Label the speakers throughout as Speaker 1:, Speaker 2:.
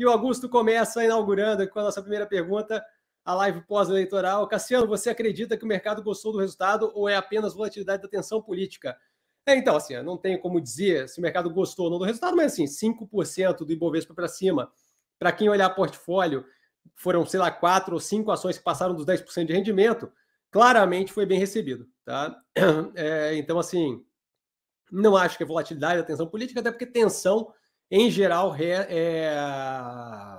Speaker 1: E o Augusto começa inaugurando com a nossa primeira pergunta, a live pós-eleitoral. Cassiano, você acredita que o mercado gostou do resultado ou é apenas volatilidade da tensão política? É, então, assim, não tem como dizer se o mercado gostou ou não do resultado, mas assim, 5% do Ibovespa para cima. Para quem olhar portfólio, foram, sei lá, quatro ou cinco ações que passaram dos 10% de rendimento, claramente foi bem recebido. Tá? É, então, assim, não acho que é volatilidade da tensão política, até porque tensão em geral, re, é,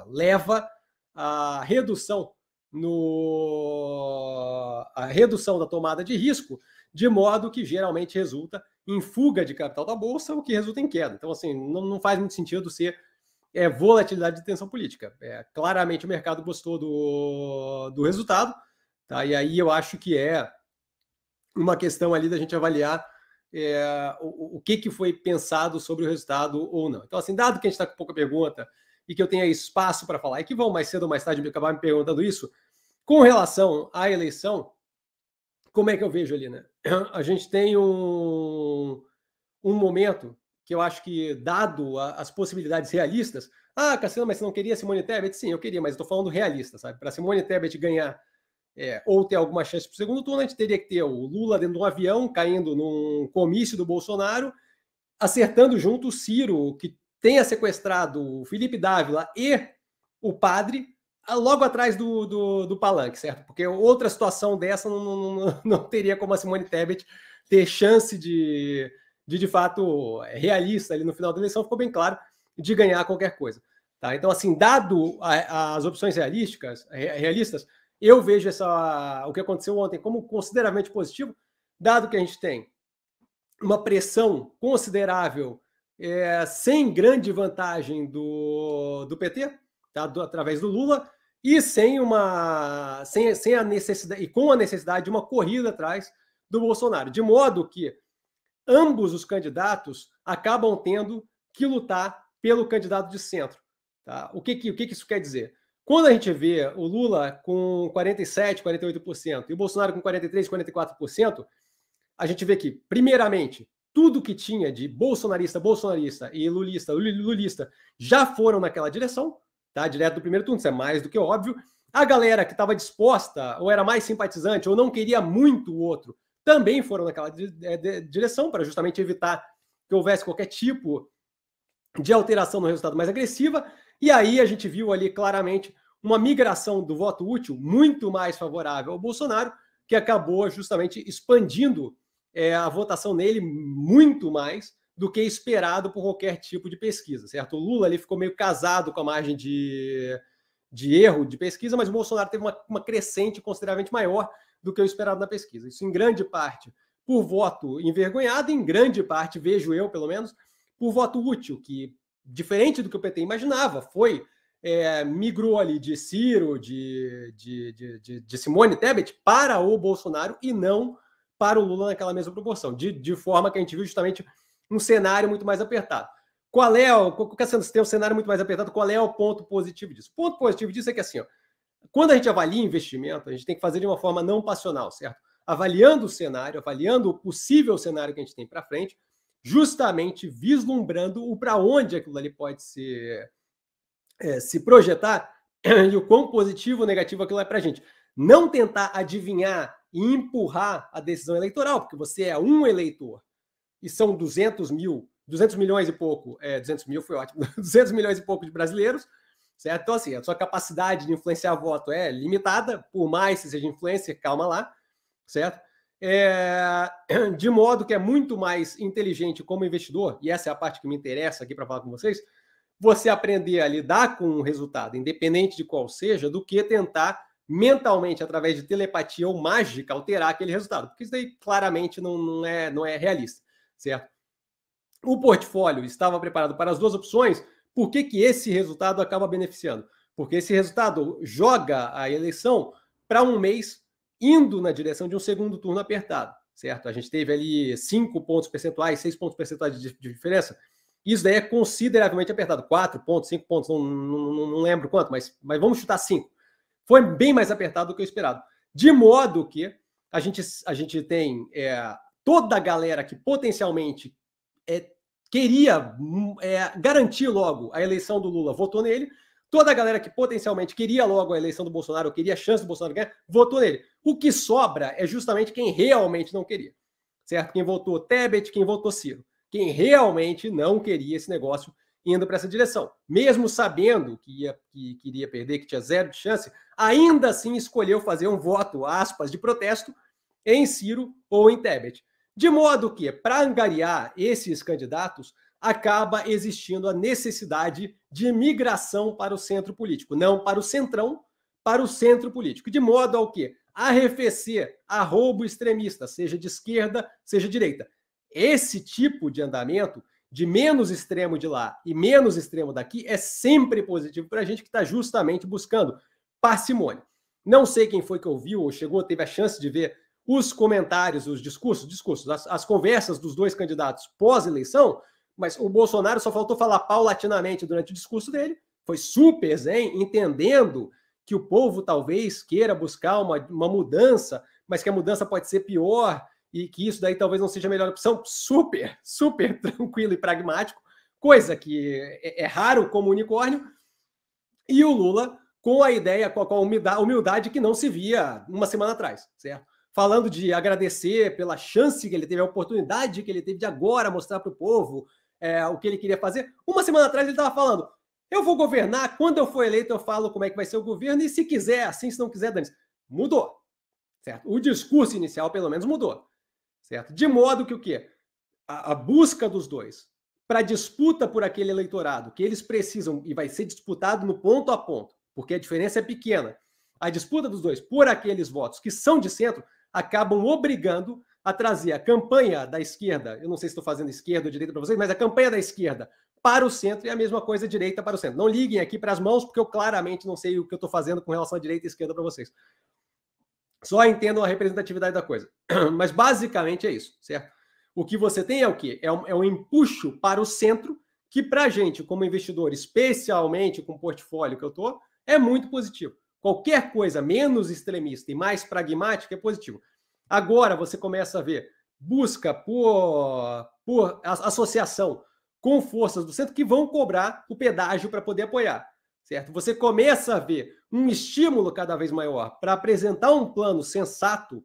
Speaker 1: leva à redução no a redução da tomada de risco, de modo que geralmente resulta em fuga de capital da bolsa, o que resulta em queda. Então, assim, não, não faz muito sentido ser é, volatilidade de tensão política. É, claramente o mercado gostou do, do resultado, tá? E aí eu acho que é uma questão ali da gente avaliar é, o, o que, que foi pensado sobre o resultado ou não. Então, assim, dado que a gente está com pouca pergunta e que eu tenha espaço para falar, e que vão mais cedo ou mais tarde me acabar me perguntando isso, com relação à eleição, como é que eu vejo ali, né? A gente tem um, um momento que eu acho que, dado a, as possibilidades realistas, ah, Cassiano, mas você não queria Simone Tebet? Sim, eu queria, mas estou falando realista, sabe? Para Simone Tebet ganhar é, ou ter alguma chance para o segundo turno, a gente teria que ter o Lula dentro de um avião, caindo num comício do Bolsonaro, acertando junto o Ciro, que tenha sequestrado o Felipe Dávila e o padre, logo atrás do, do, do palanque, certo? Porque outra situação dessa não, não, não teria como a Simone Tebet ter chance de, de, de fato, é, realista ali no final da eleição, ficou bem claro, de ganhar qualquer coisa. Tá? Então, assim, dado a, as opções realísticas, realistas, eu vejo essa, o que aconteceu ontem como consideravelmente positivo, dado que a gente tem uma pressão considerável, é, sem grande vantagem do, do PT, tá? do, através do Lula, e sem uma sem, sem a necessidade e com a necessidade de uma corrida atrás do Bolsonaro, de modo que ambos os candidatos acabam tendo que lutar pelo candidato de centro. Tá? O, que, que, o que, que isso quer dizer? Quando a gente vê o Lula com 47%, 48% e o Bolsonaro com 43%, 44%, a gente vê que, primeiramente, tudo que tinha de bolsonarista, bolsonarista e lulista, lulista já foram naquela direção, tá? Direto do primeiro turno, isso é mais do que óbvio. A galera que estava disposta, ou era mais simpatizante, ou não queria muito o outro, também foram naquela direção, para justamente evitar que houvesse qualquer tipo de alteração no resultado mais agressiva. E aí a gente viu ali claramente uma migração do voto útil muito mais favorável ao Bolsonaro, que acabou justamente expandindo é, a votação nele muito mais do que esperado por qualquer tipo de pesquisa, certo? O Lula ali ficou meio casado com a margem de, de erro de pesquisa, mas o Bolsonaro teve uma, uma crescente consideravelmente maior do que o esperado na pesquisa. Isso em grande parte por voto envergonhado, em grande parte, vejo eu pelo menos, por voto útil, que diferente do que o PT imaginava. Foi, é, migrou ali de Ciro, de, de, de, de, de Simone Tebet para o Bolsonaro e não para o Lula naquela mesma proporção, de, de forma que a gente viu justamente um cenário muito mais apertado. Qual é o. Você tem um cenário muito mais apertado, qual é o ponto positivo disso? O ponto positivo disso é que assim, ó, quando a gente avalia investimento, a gente tem que fazer de uma forma não passional, certo? Avaliando o cenário, avaliando o possível cenário que a gente tem para frente, justamente vislumbrando o para onde aquilo ali pode se, é, se projetar e o quão positivo ou negativo aquilo é para a gente. Não tentar adivinhar e empurrar a decisão eleitoral, porque você é um eleitor e são 200 mil, 200 milhões e pouco, é, 200 mil foi ótimo, 200 milhões e pouco de brasileiros, certo? Então, assim, a sua capacidade de influenciar voto é limitada, por mais que seja influencer, calma lá, certo? É, de modo que é muito mais inteligente como investidor, e essa é a parte que me interessa aqui para falar com vocês, você aprender a lidar com o resultado, independente de qual seja, do que tentar mentalmente, através de telepatia ou mágica, alterar aquele resultado. Porque isso daí claramente não, não, é, não é realista, certo? O portfólio estava preparado para as duas opções, por que, que esse resultado acaba beneficiando? Porque esse resultado joga a eleição para um mês indo na direção de um segundo turno apertado, certo? A gente teve ali 5 pontos percentuais, 6 pontos percentuais de, diferença. Isso daí é consideravelmente apertado, 4 pontos, 5 pontos, não, não, não lembro quanto, mas, mas vamos chutar 5. Foi bem mais apertado do que o esperado. De modo que a gente, a gente tem é, toda a galera que potencialmente é, queria hum, é, garantir logo a eleição do Lula votou nele, Toda a galera que potencialmente queria logo a eleição do Bolsonaro, ou queria a chance do Bolsonaro ganhar, votou nele. O que sobra é justamente quem realmente não queria. Certo? Quem votou Tebet, quem votou Ciro. Quem realmente não queria esse negócio indo para essa direção. Mesmo sabendo que, ia, que queria perder, que tinha zero de chance, ainda assim escolheu fazer um voto, aspas, de protesto em Ciro ou em Tebet. De modo que, para angariar esses candidatos, acaba existindo a necessidade de migração para o centro político, não para o centrão, para o centro político, de modo ao que arrefecer a roubo extremista, seja de esquerda, seja direita. Esse tipo de andamento de menos extremo de lá e menos extremo daqui é sempre positivo para a gente que está justamente buscando parcimônia. Não sei quem foi que ouviu ou chegou, teve a chance de ver os comentários, os discursos, discursos, as, as conversas dos dois candidatos pós-eleição, mas o Bolsonaro só faltou falar paulatinamente durante o discurso dele, foi super zen, entendendo que o povo talvez queira buscar uma, uma mudança, mas que a mudança pode ser pior e que isso daí talvez não seja a melhor opção. Super, super tranquilo e pragmático, coisa que é, é raro como unicórnio. E o Lula com a ideia, com a, com a humildade que não se via uma semana atrás, certo? Falando de agradecer pela chance que ele teve, a oportunidade que ele teve de agora mostrar para o povo é, o que ele queria fazer. Uma semana atrás ele estava falando: eu vou governar, quando eu for eleito, eu falo como é que vai ser o governo, e se quiser, assim, se não quiser, dane -se. Mudou. Certo? O discurso inicial, pelo menos, mudou. Certo? De modo que o quê? A, a busca dos dois para disputa por aquele eleitorado que eles precisam e vai ser disputado no ponto a ponto, porque a diferença é pequena. A disputa dos dois por aqueles votos que são de centro acabam obrigando a trazer a campanha da esquerda, eu não sei se estou fazendo esquerda ou direita para vocês, mas a campanha da esquerda para o centro e é a mesma coisa direita para o centro. Não liguem aqui para as mãos, porque eu claramente não sei o que eu estou fazendo com relação à direita e esquerda para vocês. Só entendam a representatividade da coisa. Mas basicamente é isso, certo? O que você tem é o quê? É um, é um empuxo para o centro, que para a gente, como investidor, especialmente com o portfólio que eu estou, é muito positivo. Qualquer coisa menos extremista e mais pragmática é positivo. Agora você começa a ver busca por, por associação com forças do centro que vão cobrar o pedágio para poder apoiar, certo? Você começa a ver um estímulo cada vez maior para apresentar um plano sensato,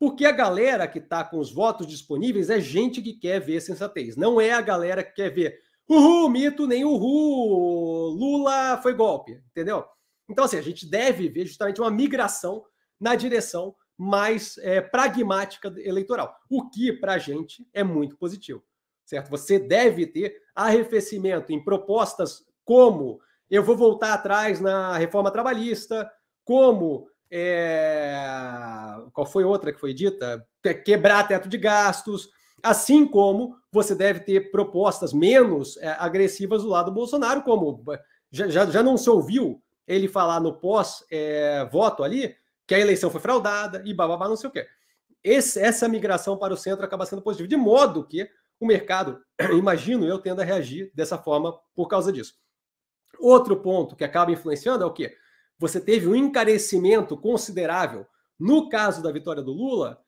Speaker 1: porque a galera que está com os votos disponíveis é gente que quer ver sensatez, não é a galera que quer ver uhul, mito, nem uhul, Lula foi golpe, entendeu? Então, assim, a gente deve ver justamente uma migração na direção mais é, pragmática eleitoral, o que para a gente é muito positivo, certo? Você deve ter arrefecimento em propostas como eu vou voltar atrás na reforma trabalhista, como é, qual foi outra que foi dita? Quebrar teto de gastos, assim como você deve ter propostas menos é, agressivas do lado do Bolsonaro, como já, já, já não se ouviu ele falar no pós-voto é, ali que a eleição foi fraudada e bababá, não sei o quê. Esse, essa migração para o centro acaba sendo positiva, de modo que o mercado, imagino eu, tenda a reagir dessa forma por causa disso. Outro ponto que acaba influenciando é o que Você teve um encarecimento considerável. No caso da vitória do Lula,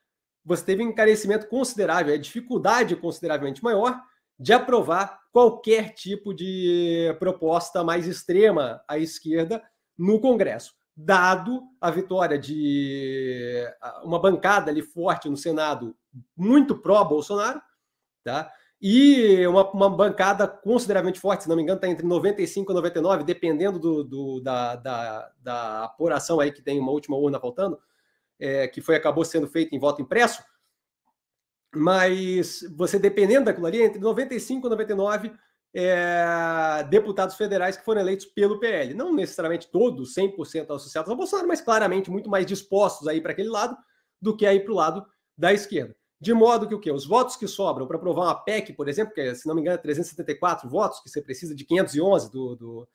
Speaker 1: você teve um encarecimento considerável, é dificuldade consideravelmente maior de aprovar qualquer tipo de proposta mais extrema à esquerda no Congresso dado a vitória de uma bancada ali forte no Senado, muito pró-Bolsonaro, tá? e uma, uma, bancada consideravelmente forte, se não me engano, está entre 95 e 99, dependendo do, do da, da, da, apuração aí que tem uma última urna faltando, é, que foi acabou sendo feita em voto impresso, mas você dependendo daquilo ali, entre 95 e 99, é, deputados federais que foram eleitos pelo PL. Não necessariamente todos 100% associados ao Bolsonaro, mas claramente muito mais dispostos aí para aquele lado do que aí para o lado da esquerda. De modo que o quê? Os votos que sobram para aprovar uma PEC, por exemplo, que é, se não me engano é 374 votos, que você precisa de 511 do, do,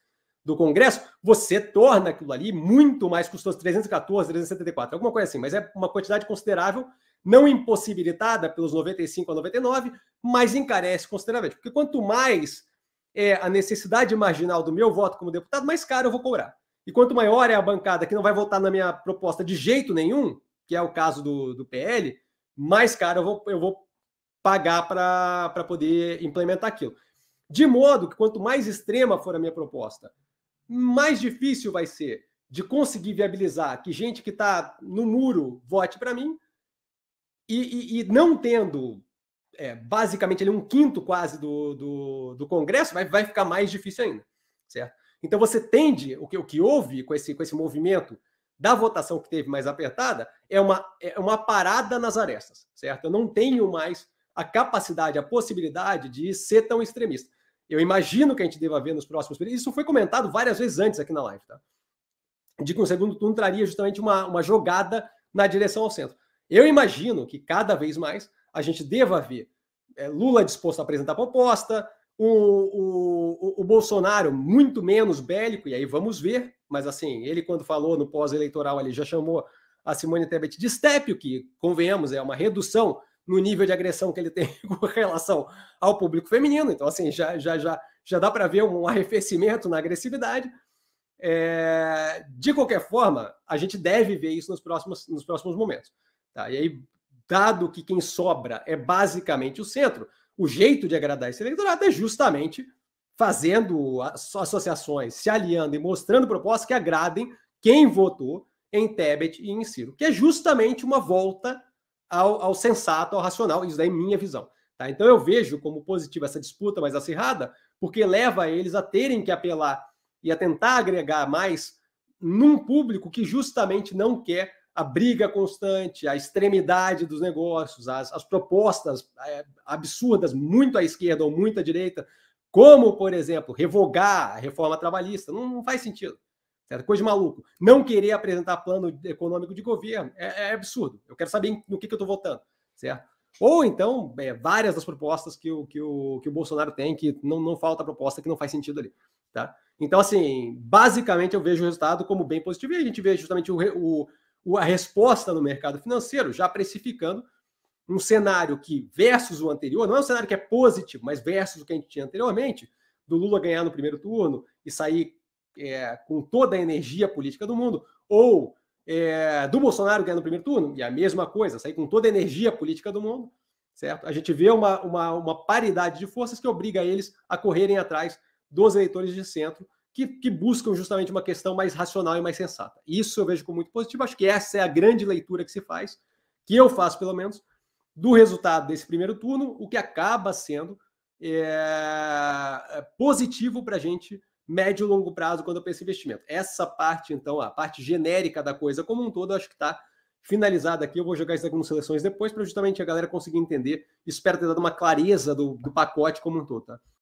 Speaker 1: do Congresso, você torna aquilo ali muito mais custoso, 314, 374, alguma coisa assim, mas é uma quantidade considerável não impossibilitada pelos 95 a 99, mas encarece consideravelmente. Porque quanto mais é a necessidade marginal do meu voto como deputado, mais caro eu vou cobrar. E quanto maior é a bancada que não vai votar na minha proposta de jeito nenhum, que é o caso do, do PL, mais caro eu vou, eu vou pagar para poder implementar aquilo. De modo que quanto mais extrema for a minha proposta, mais difícil vai ser de conseguir viabilizar que gente que está no muro vote para mim. E, e, e não tendo é, basicamente ali é um quinto quase do, do, do, Congresso, vai, vai ficar mais difícil ainda, certo? Então você tende, o que, o que houve com esse, com esse movimento da votação que teve mais apertada, é uma, é uma parada nas arestas, certo? Eu não tenho mais a capacidade, a possibilidade de ser tão extremista. Eu imagino que a gente deva ver nos próximos períodos. Isso foi comentado várias vezes antes aqui na live, tá? De que um segundo turno traria justamente uma, uma jogada na direção ao centro. Eu imagino que cada vez mais a gente deva ver é, Lula disposto a apresentar proposta, o, o, o, Bolsonaro muito menos bélico, e aí vamos ver, mas assim, ele quando falou no pós-eleitoral ali já chamou a Simone Tebet de estépio, que convenhamos, é uma redução no nível de agressão que ele tem com relação ao público feminino, então assim, já, já, já, já dá para ver um arrefecimento na agressividade, é, de qualquer forma, a gente deve ver isso nos próximos, nos próximos momentos. Tá? E aí, dado que quem sobra é basicamente o centro, o jeito de agradar esse eleitorado é justamente fazendo associações, se aliando e mostrando propostas que agradem quem votou em Tebet e em Ciro, que é justamente uma volta ao, ao sensato, ao racional, isso daí é minha visão. Tá? Então eu vejo como positiva essa disputa mais acirrada, porque leva eles a terem que apelar e a tentar agregar mais num público que justamente não quer a briga constante, a extremidade dos negócios, as, as propostas é, absurdas, muito à esquerda ou muito à direita, como, por exemplo, revogar a reforma trabalhista, não, não faz sentido. Certo? Coisa de maluco. Não querer apresentar plano econômico de governo é, é absurdo. Eu quero saber no que, que eu estou votando, certo? Ou então, é, várias das propostas que o, que o, que o Bolsonaro tem, que não, não falta proposta que não faz sentido ali. Tá? Então, assim, basicamente eu vejo o resultado como bem positivo e a gente vê justamente o, o a resposta no mercado financeiro, já precificando um cenário que, versus o anterior, não é um cenário que é positivo, mas versus o que a gente tinha anteriormente, do Lula ganhar no primeiro turno e sair é, com toda a energia política do mundo, ou é, do Bolsonaro ganhar no primeiro turno, e a mesma coisa, sair com toda a energia política do mundo, certo? A gente vê uma, uma, uma paridade de forças que obriga eles a correrem atrás dos eleitores de centro que, que, buscam justamente uma questão mais racional e mais sensata. Isso eu vejo como muito positivo. Acho que essa é a grande leitura que se faz, que eu faço pelo menos, do resultado desse primeiro turno, o que acaba sendo é, é positivo para a gente médio e longo prazo quando eu penso em investimento. Essa parte, então, a parte genérica da coisa como um todo, acho que está finalizada aqui. Eu vou jogar isso aqui com seleções depois para justamente a galera conseguir entender. Espero ter dado uma clareza do, do pacote como um todo, tá?